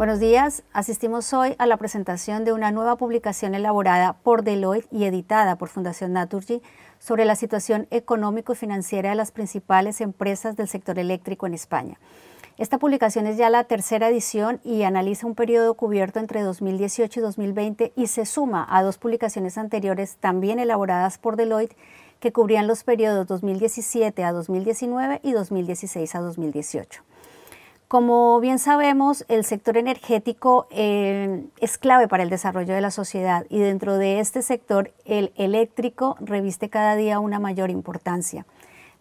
Buenos días. Asistimos hoy a la presentación de una nueva publicación elaborada por Deloitte y editada por Fundación Naturgy sobre la situación económico y financiera de las principales empresas del sector eléctrico en España. Esta publicación es ya la tercera edición y analiza un periodo cubierto entre 2018 y 2020 y se suma a dos publicaciones anteriores también elaboradas por Deloitte que cubrían los periodos 2017 a 2019 y 2016 a 2018. Como bien sabemos, el sector energético eh, es clave para el desarrollo de la sociedad y dentro de este sector el eléctrico reviste cada día una mayor importancia.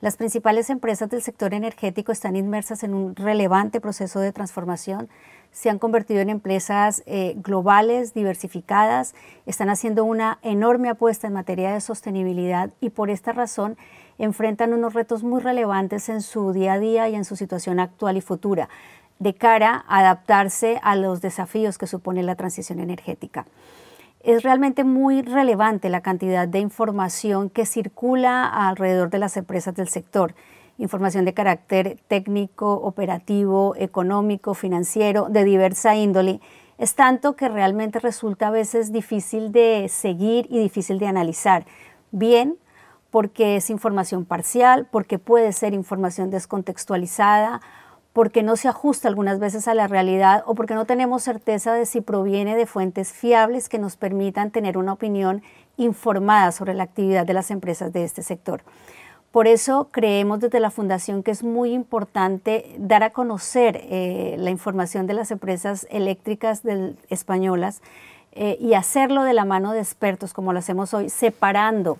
Las principales empresas del sector energético están inmersas en un relevante proceso de transformación. Se han convertido en empresas eh, globales, diversificadas, están haciendo una enorme apuesta en materia de sostenibilidad y por esta razón enfrentan unos retos muy relevantes en su día a día y en su situación actual y futura de cara a adaptarse a los desafíos que supone la transición energética es realmente muy relevante la cantidad de información que circula alrededor de las empresas del sector. Información de carácter técnico, operativo, económico, financiero, de diversa índole. Es tanto que realmente resulta a veces difícil de seguir y difícil de analizar. Bien, porque es información parcial, porque puede ser información descontextualizada, porque no se ajusta algunas veces a la realidad o porque no tenemos certeza de si proviene de fuentes fiables que nos permitan tener una opinión informada sobre la actividad de las empresas de este sector. Por eso creemos desde la Fundación que es muy importante dar a conocer eh, la información de las empresas eléctricas españolas eh, y hacerlo de la mano de expertos como lo hacemos hoy, separando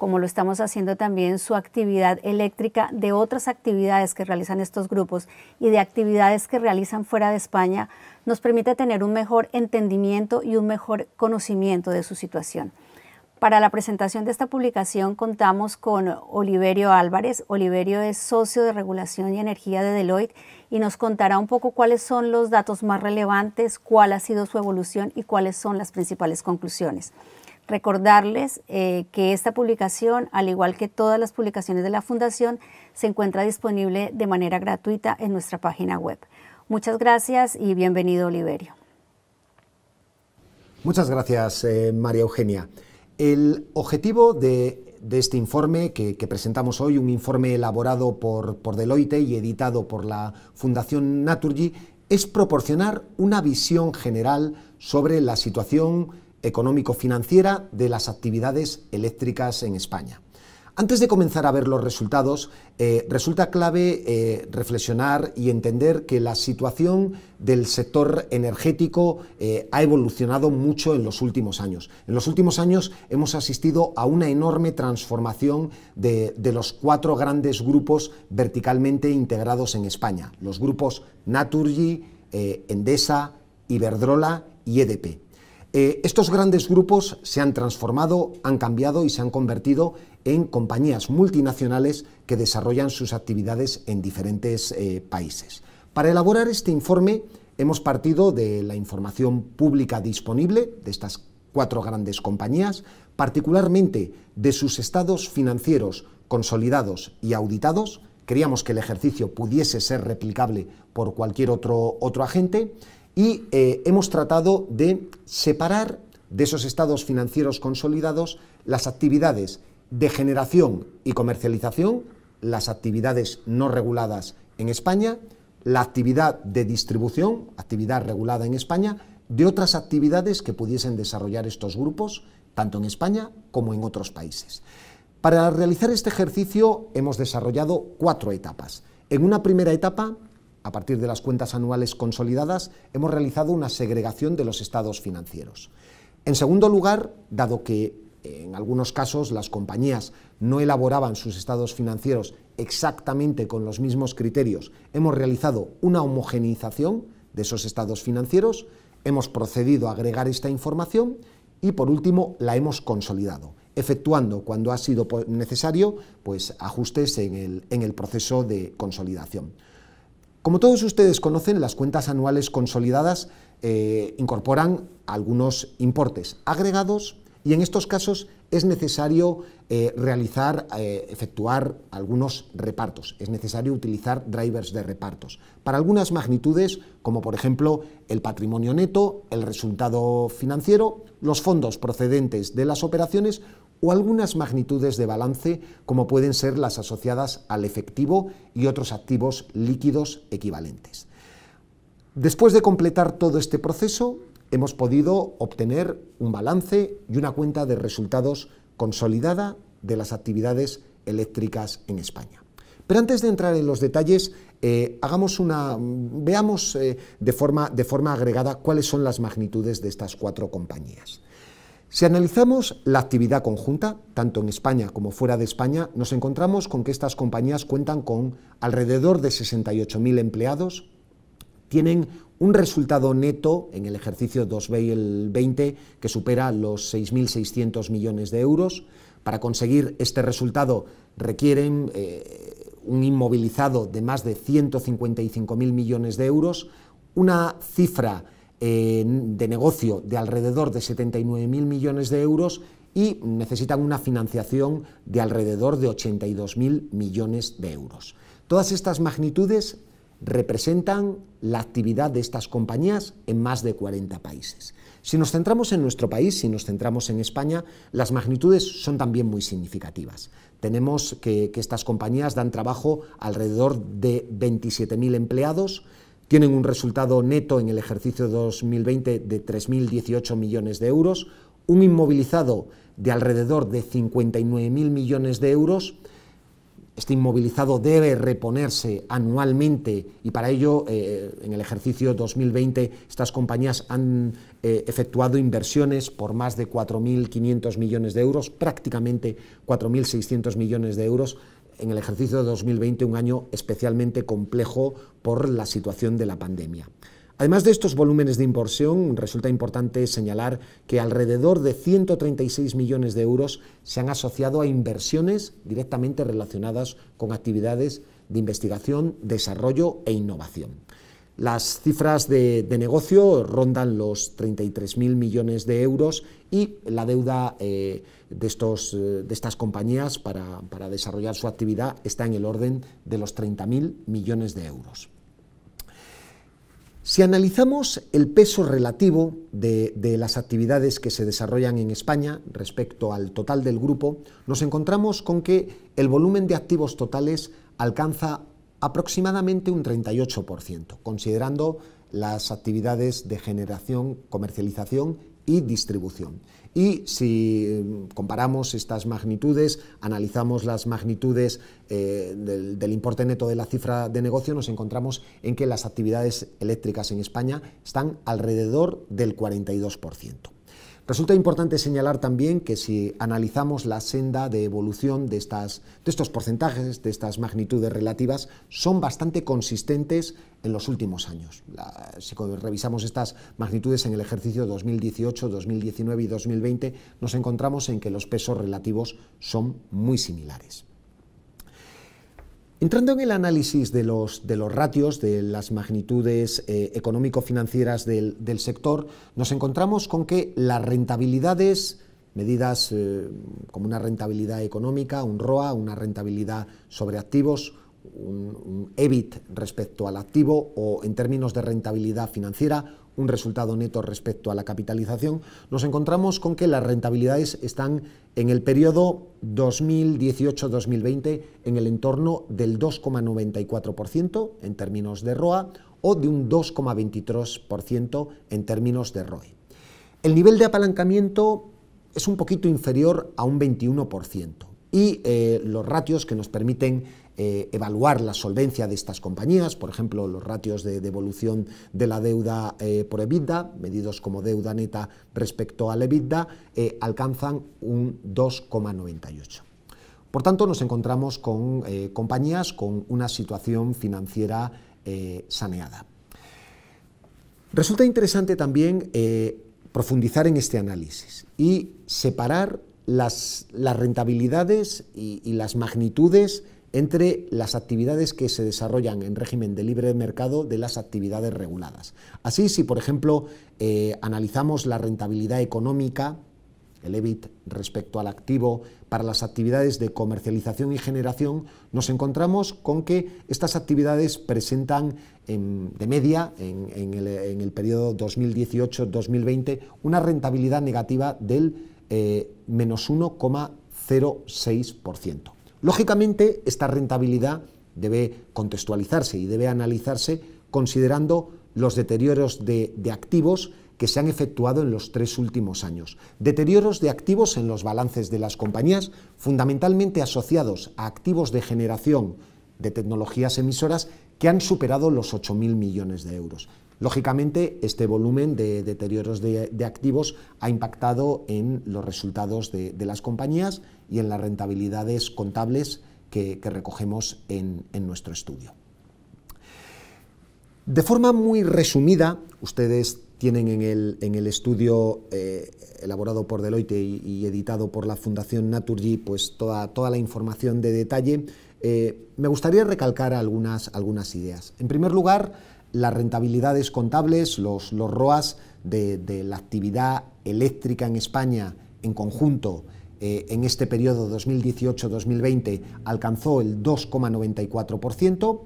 como lo estamos haciendo también su actividad eléctrica de otras actividades que realizan estos grupos y de actividades que realizan fuera de España, nos permite tener un mejor entendimiento y un mejor conocimiento de su situación. Para la presentación de esta publicación contamos con Oliverio Álvarez. Oliverio es socio de regulación y energía de Deloitte y nos contará un poco cuáles son los datos más relevantes, cuál ha sido su evolución y cuáles son las principales conclusiones. Recordarles eh, que esta publicación, al igual que todas las publicaciones de la Fundación, se encuentra disponible de manera gratuita en nuestra página web. Muchas gracias y bienvenido Oliverio. Muchas gracias, eh, María Eugenia. El objetivo de, este informe que, presentamos hoy, un informe elaborado por, por Deloitte y editado por la Fundación Naturgy, es proporcionar una visión general sobre la situación económico-financiera de las actividades eléctricas en España. Antes de comenzar a ver los resultados, eh, resulta clave eh, reflexionar y entender que la situación del sector energético eh, ha evolucionado mucho en los últimos años. En los últimos años hemos asistido a una enorme transformación de, de los cuatro grandes grupos verticalmente integrados en España, los grupos Naturgy, Endesa, Iberdrola y EDP. Eh, estos grandes grupos se han transformado, han cambiado y se han convertido en compañías multinacionales que desarrollan sus actividades en diferentes eh, países. Para elaborar este informe hemos partido de la información pública disponible de estas cuatro grandes compañías, particularmente de sus estados financieros consolidados y auditados. Queríamos que el ejercicio pudiese ser replicable por cualquier otro, otro agente y eh, hemos tratado de separar de esos estados financieros consolidados las actividades de generación y comercialización, las actividades no reguladas en España, la actividad de distribución, actividad regulada en España, de otras actividades que pudiesen desarrollar estos grupos, tanto en España como en otros países. Para realizar este ejercicio hemos desarrollado cuatro etapas. En una primera etapa a partir de las cuentas anuales consolidadas, hemos realizado una segregación de los estados financieros. En segundo lugar, dado que en algunos casos las compañías no elaboraban sus estados financieros exactamente con los mismos criterios, hemos realizado una homogenización de esos estados financieros, hemos procedido a agregar esta información y por último la hemos consolidado, efectuando cuando ha sido necesario pues ajustes en el proceso de consolidación. Como todos ustedes conocen, las cuentas anuales consolidadas eh, incorporan algunos importes agregados y en estos casos es necesario eh, realizar, eh, efectuar algunos repartos, es necesario utilizar drivers de repartos. Para algunas magnitudes, como por ejemplo el patrimonio neto, el resultado financiero, los fondos procedentes de las operaciones o algunas magnitudes de balance como pueden ser las asociadas al efectivo y otros activos líquidos equivalentes. Después de completar todo este proceso, hemos podido obtener un balance y una cuenta de resultados consolidada de las actividades eléctricas en España. Pero antes de entrar en los detalles, eh, veamos eh, de forma agregada cuáles son las magnitudes de estas cuatro compañías. Si analizamos la actividad conjunta, tanto en España como fuera de España, nos encontramos con que estas compañías cuentan con alrededor de 68.000 empleados, tienen un resultado neto en el ejercicio 2020 que supera los 6.600 millones de euros. Para conseguir este resultado requieren eh, un inmovilizado de más de 155.000 millones de euros, una cifra de negocio de alrededor de 79.000 millones de euros y necesitan una financiación de alrededor de 82.000 millones de euros. Todas estas magnitudes representan la actividad de estas compañías en más de 40 países. Si nos centramos en nuestro país, si nos centramos en España, las magnitudes son también muy significativas. Tenemos que, estas compañías dan trabajo alrededor de 27.000 empleados, tienen un resultado neto en el ejercicio 2020 de 3.018 millones de euros, un inmovilizado de alrededor de 59.000 millones de euros. Este inmovilizado debe reponerse anualmente y para ello eh, en el ejercicio 2020 estas compañías han eh, efectuado inversiones por más de 4.500 millones de euros, prácticamente 4.600 millones de euros en el ejercicio de 2020, un año especialmente complejo por la situación de la pandemia. Además de estos volúmenes de inversión, resulta importante señalar que alrededor de 136 millones de euros se han asociado a inversiones directamente relacionadas con actividades de investigación, desarrollo e innovación. Las cifras de, negocio rondan los 33.000 millones de euros y la deuda eh, de, estos, eh, de estas compañías para, desarrollar su actividad está en el orden de los 30.000 millones de euros. Si analizamos el peso relativo de, de, las actividades que se desarrollan en España respecto al total del grupo, nos encontramos con que el volumen de activos totales alcanza aproximadamente un 38%, considerando las actividades de generación, comercialización y distribución. Y si eh, comparamos estas magnitudes, analizamos las magnitudes eh, del, del, importe neto de la cifra de negocio, nos encontramos en que las actividades eléctricas en España están alrededor del 42%. Resulta importante señalar también que si analizamos la senda de evolución de, de estos porcentajes, de estas magnitudes relativas, son bastante consistentes en los últimos años. si revisamos estas magnitudes en el ejercicio 2018, 2019 y 2020, nos encontramos en que los pesos relativos son muy similares. Entrando en el análisis de los, de los ratios, de las magnitudes eh, económico-financieras del, sector, nos encontramos con que las rentabilidades, medidas eh, como una rentabilidad económica, un ROA, una rentabilidad sobre activos, un EBIT respecto al activo o en términos de rentabilidad financiera, un resultado neto respecto a la capitalización, nos encontramos con que las rentabilidades están en el periodo 2018-2020 en el entorno del 2,94% en términos de ROA o de un 2,23% en términos de ROI. El nivel de apalancamiento es un poquito inferior a un 21% y eh, los ratios que nos permiten eh, evaluar la solvencia de estas compañías, por ejemplo, los ratios de devolución de la deuda eh, por EBITDA, medidos como deuda neta respecto al EBITDA, eh, alcanzan un 2,98. Por tanto, nos encontramos con compañías con una situación financiera saneada. Resulta interesante también profundizar en este análisis y separar las, rentabilidades y, y las magnitudes entre las actividades que se desarrollan en régimen de libre mercado de las actividades reguladas. Así, si por ejemplo eh, analizamos la rentabilidad económica, el EBIT respecto al activo para las actividades de comercialización y generación, nos encontramos con que estas actividades presentan de media en, el, periodo 2018-2020 una rentabilidad negativa del eh, menos 1,06%. Lógicamente, esta rentabilidad debe contextualizarse y debe analizarse considerando los deterioros de, activos que se han efectuado en los tres últimos años. Deterioros de activos en los balances de las compañías, fundamentalmente asociados a activos de generación de tecnologías emisoras que han superado los 8.000 millones de euros. Lógicamente, este volumen de deterioros de, activos ha impactado en los resultados de, las compañías y en las rentabilidades contables que, recogemos en, nuestro estudio. De forma muy resumida, ustedes tienen en el, estudio eh, elaborado por Deloitte y, editado por la Fundación Naturgy pues toda, toda la información de detalle. Eh, me gustaría recalcar algunas, algunas ideas. En primer lugar, las rentabilidades contables, los, ROAS de, la actividad eléctrica en España en conjunto eh, en este periodo 2018-2020 alcanzó el 2,94%,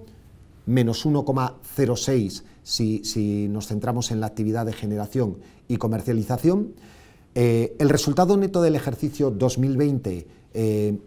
menos 1,06% si, nos centramos en la actividad de generación y comercialización. Eh, el resultado neto del ejercicio 2020 eh,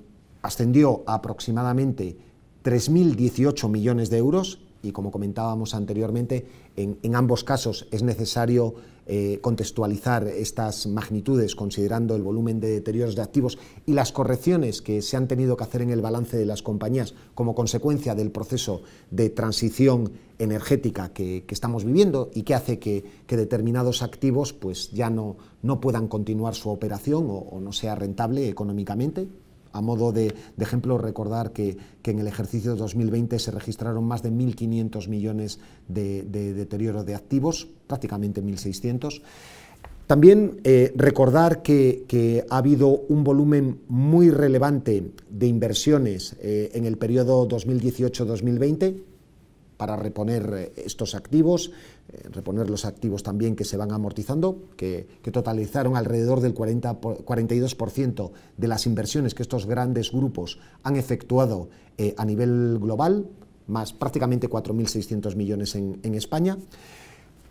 ascendió a aproximadamente 3.018 millones de euros, y como comentábamos anteriormente, en, ambos casos es necesario eh, contextualizar estas magnitudes considerando el volumen de deterioros de activos y las correcciones que se han tenido que hacer en el balance de las compañías como consecuencia del proceso de transición energética que, estamos viviendo y que hace que, determinados activos pues, ya no, puedan continuar su operación o, o no sea rentable económicamente. A modo de, ejemplo, recordar que, en el ejercicio 2020 se registraron más de 1.500 millones de, deterioro de activos, prácticamente 1.600. También eh, recordar que, ha habido un volumen muy relevante de inversiones eh, en el periodo 2018-2020 para reponer eh, estos activos, eh, reponer los activos también que se van amortizando, que, totalizaron alrededor del 40, 42% de las inversiones que estos grandes grupos han efectuado eh, a nivel global, más prácticamente 4.600 millones en, España.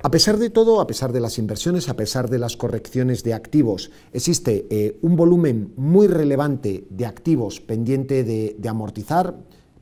A pesar de todo, a pesar de las inversiones, a pesar de las correcciones de activos, existe un volumen muy relevante de activos pendiente de amortizar.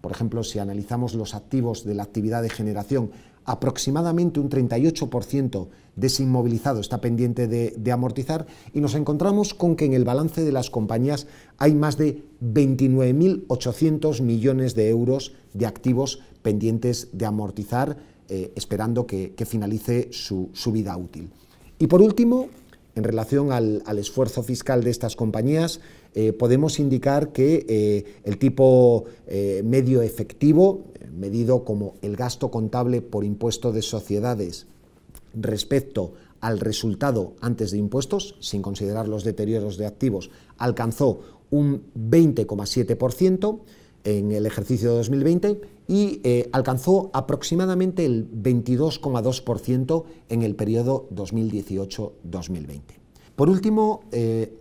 Por ejemplo, si analizamos los activos de la actividad de generación, aproximadamente un 38% de ese inmovilizado está pendiente de, amortizar y nos encontramos con que en el balance de las compañías hay más de 29.800 millones de euros de activos pendientes de amortizar, eh, esperando que, finalice su, su vida útil. Y por último, en relación al, esfuerzo fiscal de estas compañías, eh, podemos indicar que eh, el tipo eh, medio efectivo, medido como el gasto contable por impuesto de sociedades respecto al resultado antes de impuestos, sin considerar los deterioros de activos, alcanzó un 20,7% en el ejercicio 2020 y eh, alcanzó aproximadamente el 22,2% en el periodo 2018-2020. Por último, eh,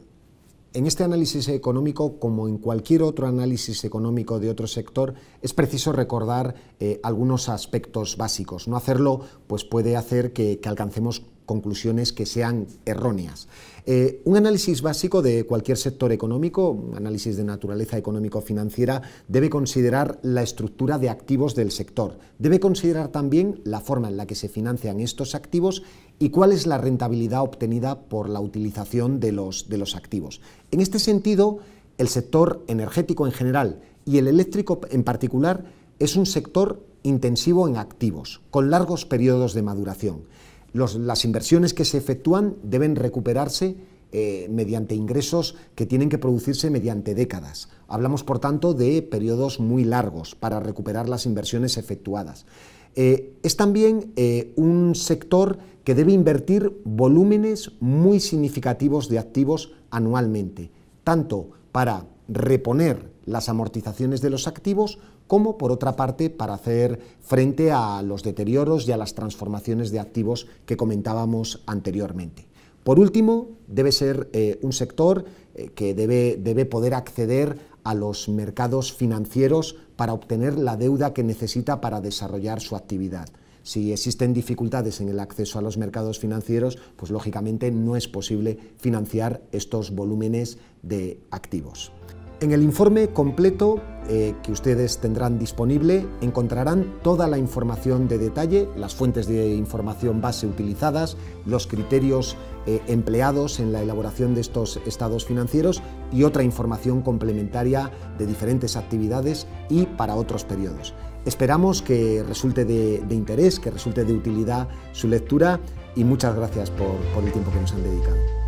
en este análisis económico, como en cualquier otro análisis económico de otro sector, es preciso recordar eh, algunos aspectos básicos. No hacerlo pues puede hacer que alcancemos conclusiones que sean erróneas. Eh, un análisis básico de cualquier sector económico, un análisis de naturaleza económico-financiera, debe considerar la estructura de activos del sector, debe considerar también la forma en la que se financian estos activos y cuál es la rentabilidad obtenida por la utilización de los, de los activos. En este sentido, el sector energético en general y el eléctrico en particular es un sector intensivo en activos, con largos periodos de maduración las inversiones que se efectúan deben recuperarse eh, mediante ingresos que tienen que producirse mediante décadas. Hablamos, por tanto, de periodos muy largos para recuperar las inversiones efectuadas. Eh, es también eh, un sector que debe invertir volúmenes muy significativos de activos anualmente, tanto para reponer las amortizaciones de los activos como por otra parte para hacer frente a los deterioros y a las transformaciones de activos que comentábamos anteriormente. Por último, debe ser eh, un sector eh, que debe, debe poder acceder a los mercados financieros para obtener la deuda que necesita para desarrollar su actividad. Si existen dificultades en el acceso a los mercados financieros, pues lógicamente no es posible financiar estos volúmenes de activos. En el informe completo eh, que ustedes tendrán disponible encontrarán toda la información de detalle, las fuentes de información base utilizadas, los criterios eh, empleados en la elaboración de estos estados financieros y otra información complementaria de diferentes actividades y para otros periodos. Esperamos que resulte de, interés, que resulte de utilidad su lectura y muchas gracias por el tiempo que nos han dedicado.